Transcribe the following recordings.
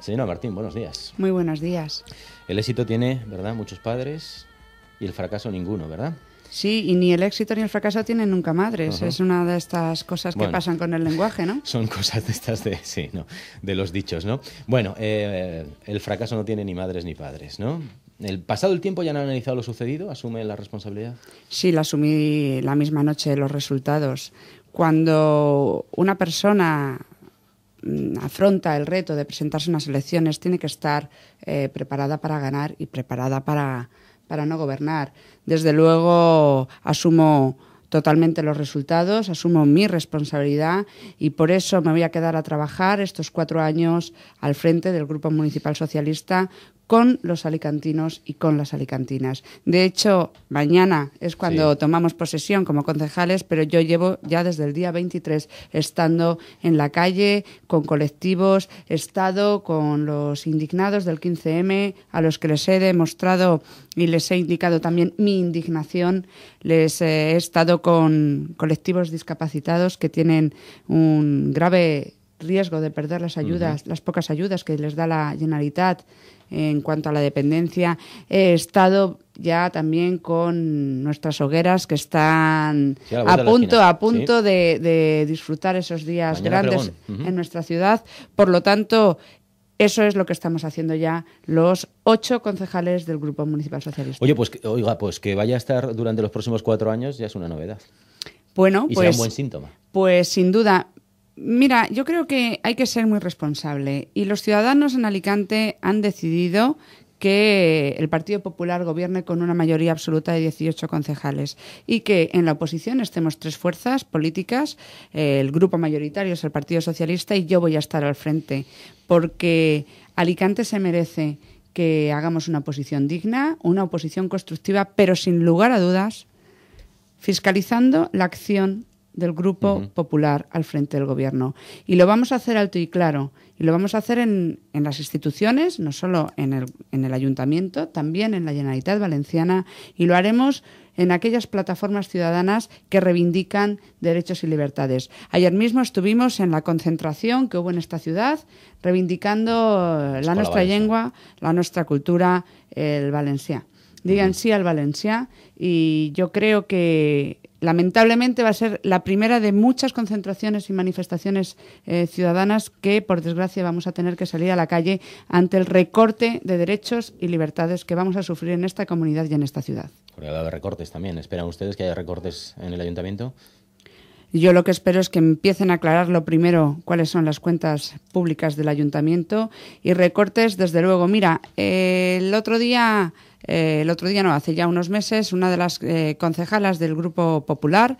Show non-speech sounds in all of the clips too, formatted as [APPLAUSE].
Señora Martín, buenos días. Muy buenos días. El éxito tiene, ¿verdad?, muchos padres y el fracaso ninguno, ¿verdad? Sí, y ni el éxito ni el fracaso tienen nunca madres. Es una de estas cosas que pasan con el lenguaje, ¿no? [LAUGHS] Son cosas de estas de, sí, no, de los dichos, ¿no? Bueno, eh, el fracaso no tiene ni madres ni padres, ¿no? ¿El pasado el tiempo ya no han analizado lo sucedido? ¿Asume la responsabilidad? Sí, la asumí la misma noche los resultados. Cuando una persona Mm, afronta el reto de presentarse en las elecciones tiene que estar eh, preparada para ganar y preparada para no gobernar. Desde luego asumo totalmente los resultados, asumo mi responsabilidad y por eso me voy a quedar a trabajar estos cuatro años al frente del Grupo Municipal Socialista con los alicantinos y con las alicantinas. De hecho, mañana es cuando tomamos posesión como concejales, pero yo llevo ya desde el día 23 estando en la calle con colectivos, he estado con los indignados del 15M, a los que les he demostrado y les he indicado también mi indignación, les eh, he estado con colectivos discapacitados que tienen un grave riesgo de perder las ayudas, las pocas ayudas que les da la Generalitat en cuanto a la dependencia. He estado ya también con nuestras hogueras que están a, punto, a punto de, disfrutar esos días grandes en nuestra ciudad. Por lo tanto, eso es lo que estamos haciendo ya los ocho concejales del Grupo Municipal Socialista. Oye, pues oiga, pues que vaya a estar durante los próximos cuatro años ya es una novedad. Bueno, y pues, un buen síntoma. Pues sin duda, Mira, yo creo que hay que ser muy responsable y los ciudadanos en Alicante han decidido que el Partido Popular gobierne con una mayoría absoluta de 18 concejales y que en la oposición estemos tres fuerzas políticas, eh, el grupo mayoritario es el Partido Socialista y yo voy a estar al frente, porque Alicante se merece que hagamos una oposición digna, una oposición constructiva, pero sin lugar a dudas, fiscalizando la acción del Grupo Popular al frente del Gobierno. Y lo vamos a hacer alto y claro. Y lo vamos a hacer en, las instituciones, no solo en el, en el, Ayuntamiento, también en la Generalitat Valenciana. Y lo haremos en aquellas plataformas ciudadanas que reivindican derechos y libertades. Ayer mismo estuvimos en la concentración que hubo en esta ciudad reivindicando eh, la nuestra lengua, la nuestra cultura, el valencia digan sí al valencia y yo creo que lamentablemente va a ser la primera de muchas concentraciones y manifestaciones eh, ciudadanas que, por desgracia, vamos a tener que salir a la calle ante el recorte de derechos y libertades que vamos a sufrir en esta comunidad y en esta ciudad. Por va a de recortes también. ¿Esperan ustedes que haya recortes en el ayuntamiento? Yo lo que espero es que empiecen a aclarar lo primero cuáles son las cuentas públicas del ayuntamiento y recortes, desde luego. Mira, eh, el otro día eh, el otro día, no, hace ya unos meses, una de las eh, concejalas del Grupo Popular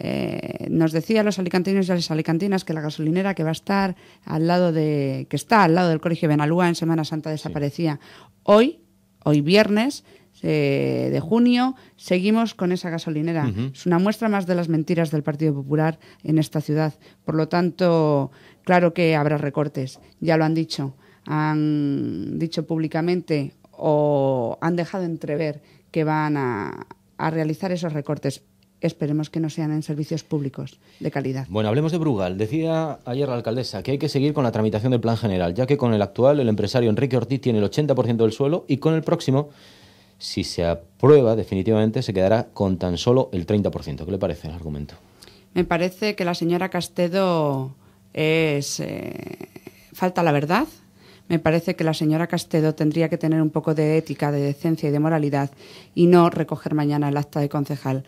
eh, nos decía a los alicantinos y a las alicantinas que la gasolinera que va a estar al lado de, que está al lado del Colegio Benalúa en Semana Santa desaparecía. Hoy, hoy viernes, de junio, seguimos con esa gasolinera. Es una muestra más de las mentiras del Partido Popular en esta ciudad. Por lo tanto, claro que habrá recortes, ya lo han dicho. Han dicho públicamente o han dejado entrever que van a, realizar esos recortes esperemos que no sean en servicios públicos de calidad. Bueno, hablemos de Brugal. Decía ayer la alcaldesa que hay que seguir con la tramitación del plan general, ya que con el actual el empresario Enrique Ortiz tiene el 80% del suelo y con el próximo, si se aprueba definitivamente, se quedará con tan solo el 30%. ¿Qué le parece el argumento? Me parece que la señora Castedo es... Eh, falta la verdad me parece que la señora Castedo tendría que tener un poco de ética, de decencia y de moralidad y no recoger mañana el acta de concejal,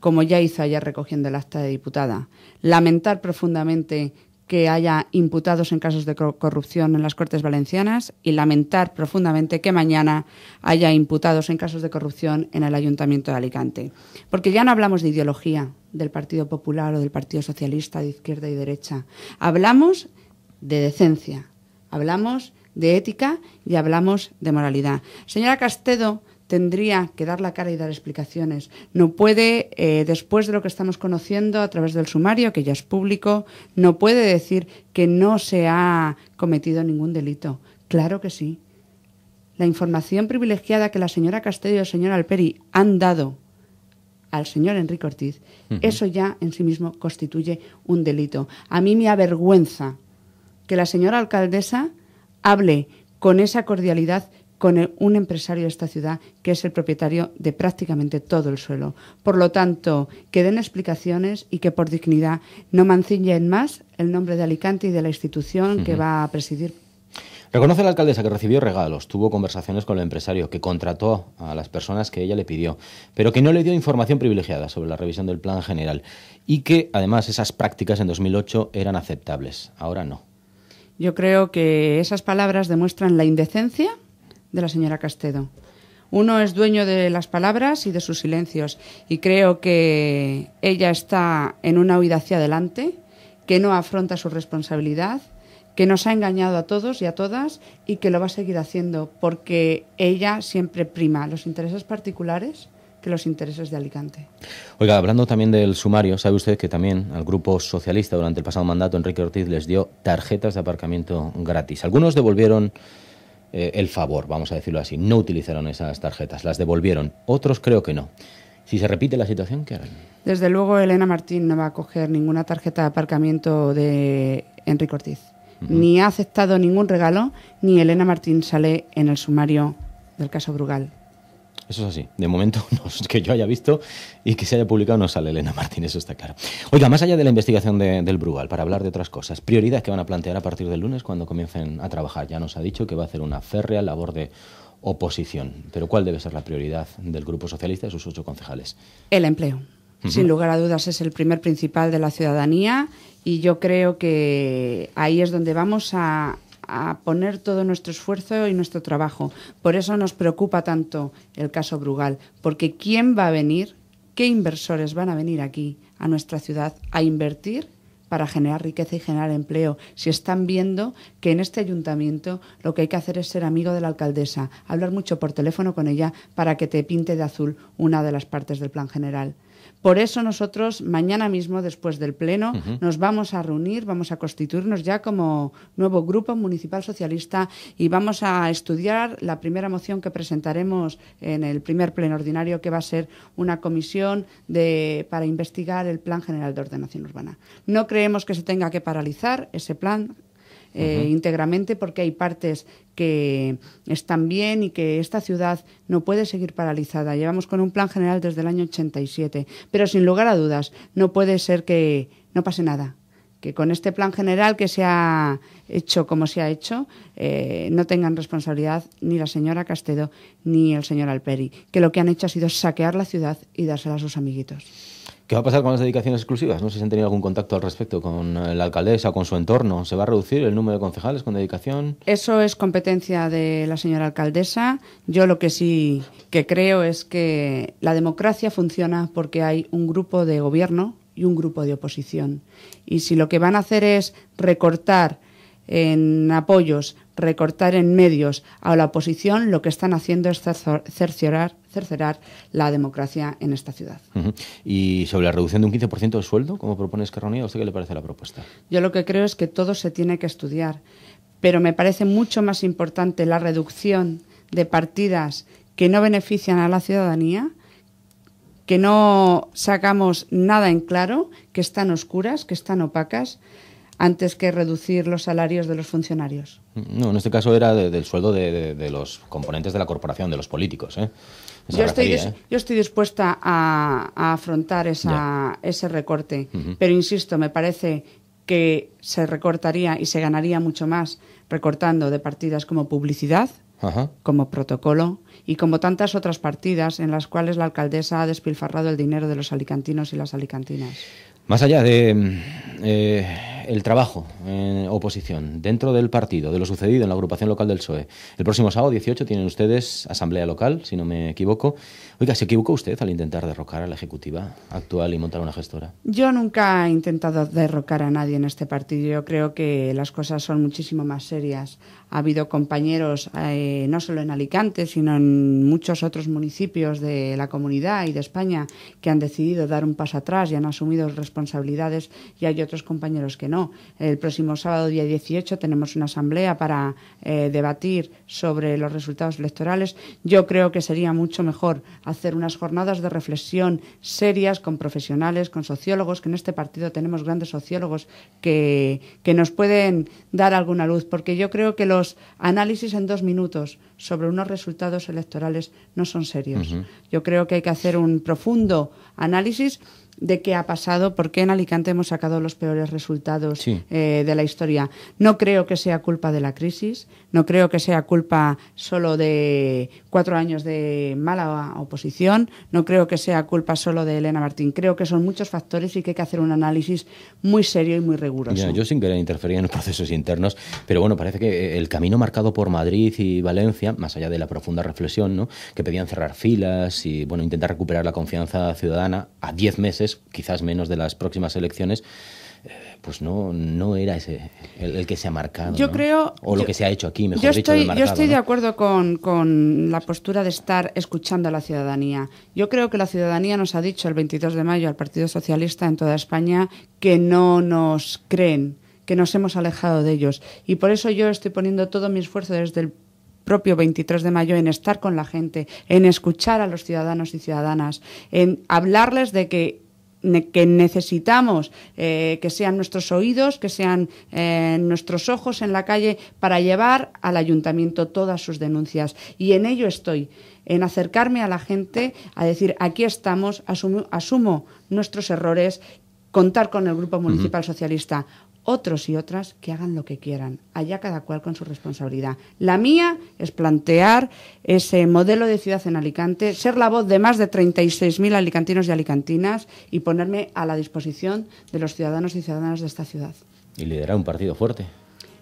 como ya hizo ayer recogiendo el acta de diputada. Lamentar profundamente que haya imputados en casos de corrupción en las Cortes Valencianas y lamentar profundamente que mañana haya imputados en casos de corrupción en el Ayuntamiento de Alicante. Porque ya no hablamos de ideología del Partido Popular o del Partido Socialista de izquierda y derecha. Hablamos de decencia, hablamos de ética y hablamos de moralidad. Señora Castedo, tendría que dar la cara y dar explicaciones. No puede, eh, después de lo que estamos conociendo a través del sumario, que ya es público, no puede decir que no se ha cometido ningún delito. Claro que sí. La información privilegiada que la señora Castedo y el señor Alperi han dado al señor Enrique Ortiz, eso ya en sí mismo constituye un delito. A mí me avergüenza que la señora alcaldesa hable con esa cordialidad con un empresario de esta ciudad que es el propietario de prácticamente todo el suelo. Por lo tanto, que den explicaciones y que por dignidad no mancillen más el nombre de Alicante y de la institución que va a presidir. Reconoce la alcaldesa que recibió regalos, tuvo conversaciones con el empresario, que contrató a las personas que ella le pidió, pero que no le dio información privilegiada sobre la revisión del plan general y que además esas prácticas en 2008 eran aceptables, ahora no. Yo creo que esas palabras demuestran la indecencia de la señora Castedo. Uno es dueño de las palabras y de sus silencios y creo que ella está en una huida hacia adelante, que no afronta su responsabilidad, que nos ha engañado a todos y a todas y que lo va a seguir haciendo porque ella siempre prima los intereses particulares que los intereses de Alicante. Oiga, hablando también del sumario, sabe usted que también al Grupo Socialista durante el pasado mandato Enrique Ortiz les dio tarjetas de aparcamiento gratis. Algunos devolvieron eh, el favor, vamos a decirlo así, no utilizaron esas tarjetas, las devolvieron, otros creo que no. Si se repite la situación, ¿qué harán? Desde luego, Elena Martín no va a coger ninguna tarjeta de aparcamiento de Enrique Ortiz. Ni ha aceptado ningún regalo, ni Elena Martín sale en el sumario del caso Brugal. Eso es así. De momento, [LAUGHS] que yo haya visto y que se haya publicado, no sale Elena Martín, eso está claro. Oiga, más allá de la investigación del Brugal, para hablar de otras cosas, ¿prioridades que van a plantear a partir del lunes cuando comiencen a trabajar. Ya nos ha dicho que va a hacer una férrea labor de oposición. Pero ¿cuál debe ser la prioridad del Grupo Socialista y sus ocho concejales? El empleo. Sin lugar a dudas es el primer principal de la ciudadanía y yo creo que ahí es donde vamos a a poner todo nuestro esfuerzo y nuestro trabajo. Por eso nos preocupa tanto el caso Brugal, porque ¿quién va a venir? ¿Qué inversores van a venir aquí, a nuestra ciudad, a invertir para generar riqueza y generar empleo, si están viendo que en este ayuntamiento lo que hay que hacer es ser amigo de la alcaldesa, hablar mucho por teléfono con ella para que te pinte de azul una de las partes del plan general. Por eso nosotros mañana mismo, después del Pleno, nos vamos a reunir, vamos a constituirnos ya como nuevo grupo municipal socialista y vamos a estudiar la primera moción que presentaremos en el primer Pleno ordinario, que va a ser una comisión para investigar el Plan General de Ordenación Urbana. No creemos que se tenga que paralizar ese plan eh, íntegramente porque hay partes que están bien y que esta ciudad no puede seguir paralizada. Llevamos con un plan general desde el año 87, pero sin lugar a dudas no puede ser que no pase nada que con este plan general que se ha hecho como se ha hecho, eh, no tengan responsabilidad ni la señora Castedo ni el señor Alperi, que lo que han hecho ha sido saquear la ciudad y dársela a sus amiguitos. ¿Qué va a pasar con las dedicaciones exclusivas? No sé si han tenido algún contacto al respecto con eh, la alcaldesa, con su entorno. ¿Se va a reducir el número de concejales con dedicación? Eso es competencia de la señora alcaldesa. Yo lo que sí que creo es que la democracia funciona porque hay un grupo de gobierno y un grupo de oposición. Y si lo que van a hacer es recortar en apoyos recortar en medios a la oposición, lo que están haciendo es cerciorar, cercerar la democracia en esta ciudad. Y sobre la reducción de un 15% del sueldo, como propone Esquerra ¿a usted qué le parece la propuesta? Yo lo que creo es que todo se tiene que estudiar, pero me parece mucho más importante la reducción de partidas que no benefician a la ciudadanía, que no sacamos nada en claro, que están oscuras, que están opacas antes que reducir los salarios de los funcionarios. No, en este caso era del sueldo de, los componentes de la corporación, de los políticos. ¿eh? ¿eh? Yo, estoy dispuesta a, afrontar ese recorte, pero insisto, me parece que se recortaría y se ganaría mucho más recortando de partidas como publicidad, como protocolo y como tantas otras partidas en las cuales la alcaldesa ha despilfarrado el dinero de los alicantinos y las alicantinas. Más allá de eh, el trabajo en oposición dentro del partido, de lo sucedido en la agrupación local del PSOE. El próximo sábado 18 tienen ustedes asamblea local, si no me equivoco. Oiga, ¿se equivocó usted al intentar derrocar a la ejecutiva actual y montar una gestora? Yo nunca he intentado derrocar a nadie en este partido. Yo creo que las cosas son muchísimo más serias. Ha habido compañeros eh, no solo en Alicante, sino en muchos otros municipios de la comunidad y de España que han decidido dar un paso atrás y han asumido responsabilidades y hay otros compañeros que no. El próximo sábado, día 18, tenemos una asamblea para eh, debatir sobre los resultados electorales. Yo creo que sería mucho mejor hacer unas jornadas de reflexión serias con profesionales, con sociólogos, que en este partido tenemos grandes sociólogos que, que nos pueden dar alguna luz, porque yo creo que los los análisis en dos minutos sobre unos resultados electorales no son serios. Yo creo que hay que hacer un profundo análisis de qué ha pasado, por qué en Alicante hemos sacado los peores resultados eh, de la historia. No creo que sea culpa de la crisis, no creo que sea culpa solo de cuatro años de mala oposición, no creo que sea culpa solo de Elena Martín. Creo que son muchos factores y que hay que hacer un análisis muy serio y muy riguroso. yo sin querer interferir en los procesos internos, pero bueno, parece que eh, el camino marcado por Madrid y Valencia, más allá de la profunda reflexión, ¿no? que pedían cerrar filas y bueno, intentar recuperar la confianza ciudadana a diez meses quizás menos de las próximas elecciones, eh, pues no, no era ese el, que se ha marcado. Yo creo. O lo que se ha hecho aquí, mejor yo dicho. Estoy, yo estoy de acuerdo con, con, la postura de estar escuchando a la ciudadanía. Yo creo que la ciudadanía nos ha dicho el 22 de mayo al Partido Socialista en toda España que no nos creen, que nos hemos alejado de ellos. Y por eso yo estoy poniendo todo mi esfuerzo desde el propio 23 de mayo en estar con la gente, en escuchar a los ciudadanos y ciudadanas, en hablarles de que que necesitamos eh, que sean nuestros oídos, que sean eh, nuestros ojos en la calle para llevar al ayuntamiento todas sus denuncias. Y en ello estoy, en acercarme a la gente, a decir, aquí estamos, asumo, nuestros errores, contar con el Grupo Municipal Socialista otros y otras que hagan lo que quieran, allá cada cual con su responsabilidad. La mía es plantear ese modelo de ciudad en Alicante, ser la voz de más de 36.000 alicantinos y alicantinas y ponerme a la disposición de los ciudadanos y ciudadanas de esta ciudad. Y liderar un partido fuerte.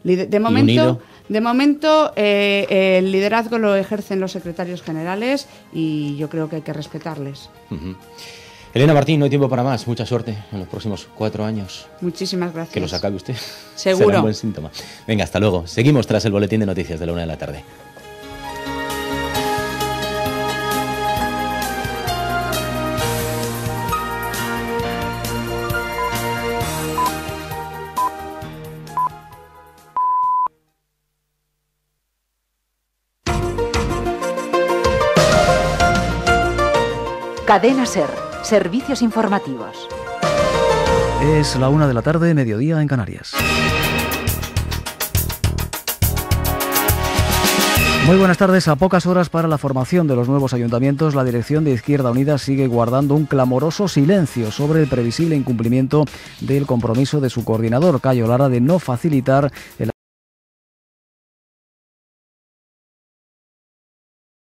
De momento, eh, eh, el liderazgo lo ejercen los secretarios generales y yo creo que hay que respetarles. Elena Martín, no hay tiempo para más. Mucha suerte en los próximos cuatro años. Muchísimas gracias. Que lo acabe usted. Seguro. [LAUGHS] Será un buen síntoma. Venga, hasta luego. Seguimos tras el boletín de noticias de la una de la tarde. Cadena Ser. Servicios informativos. Es la una de la tarde, mediodía en Canarias. Muy buenas tardes. A pocas horas para la formación de los nuevos ayuntamientos, la dirección de Izquierda Unida sigue guardando un clamoroso silencio sobre el previsible incumplimiento del compromiso de su coordinador, Cayo Lara, de no facilitar el